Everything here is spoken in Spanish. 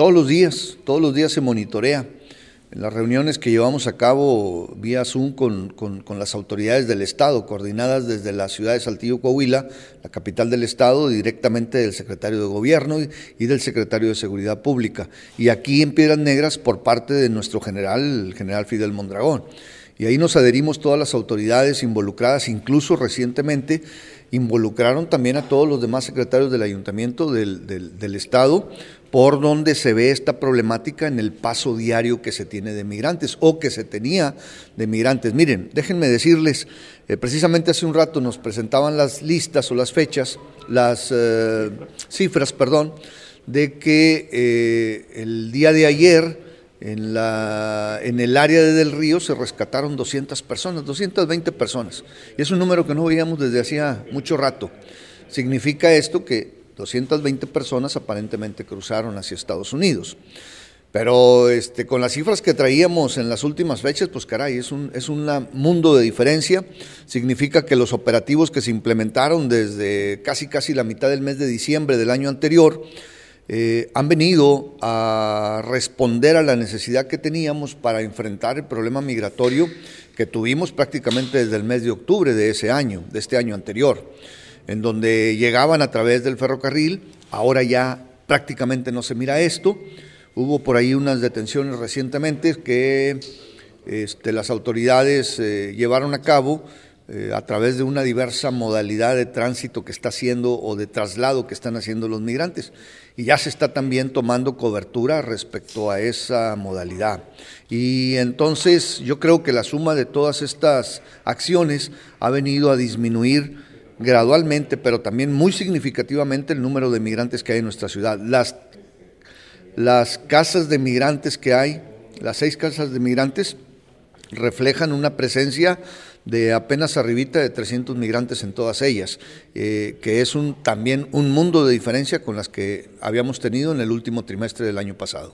Todos los días, todos los días se monitorea. En las reuniones que llevamos a cabo vía Zoom con, las autoridades del Estado, coordinadas desde la ciudad de Saltillo, Coahuila, la capital del Estado, directamente del secretario de Gobierno y, y del secretario de Seguridad Pública. Y aquí en Piedras Negras por parte de nuestro general, el general Fidel Mondragón. Y ahí nos adherimos todas las autoridades involucradas, incluso recientemente involucraron también a todos los demás secretarios del ayuntamiento del, Estado, por donde se ve esta problemática en el paso diario que se tiene de migrantes o que se tenía de migrantes. Miren, déjenme decirles, eh, precisamente hace un rato nos presentaban las listas o las fechas, las eh, cifras, perdón, de que eh, el día de ayer en, la, en el área del río se rescataron 200 personas, 220 personas. Y es un número que no veíamos desde hacía mucho rato. Significa esto que 220 personas aparentemente cruzaron hacia Estados Unidos. Pero este, con las cifras que traíamos en las últimas fechas, pues caray, es un, es un mundo de diferencia. Significa que los operativos que se implementaron desde casi casi la mitad del mes de diciembre del año anterior, eh, han venido a responder a la necesidad que teníamos para enfrentar el problema migratorio que tuvimos prácticamente desde el mes de octubre de ese año, de este año anterior, en donde llegaban a través del ferrocarril, ahora ya prácticamente no se mira esto, hubo por ahí unas detenciones recientemente que este, las autoridades eh, llevaron a cabo eh, a través de una diversa modalidad de tránsito que está haciendo o de traslado que están haciendo los migrantes. Y ya se está también tomando cobertura respecto a esa modalidad. Y entonces yo creo que la suma de todas estas acciones ha venido a disminuir gradualmente, pero también muy significativamente el número de migrantes que hay en nuestra ciudad. Las, las casas de migrantes que hay, las seis casas de migrantes, reflejan una presencia de apenas arribita de 300 migrantes en todas ellas, eh, que es un, también un mundo de diferencia con las que habíamos tenido en el último trimestre del año pasado.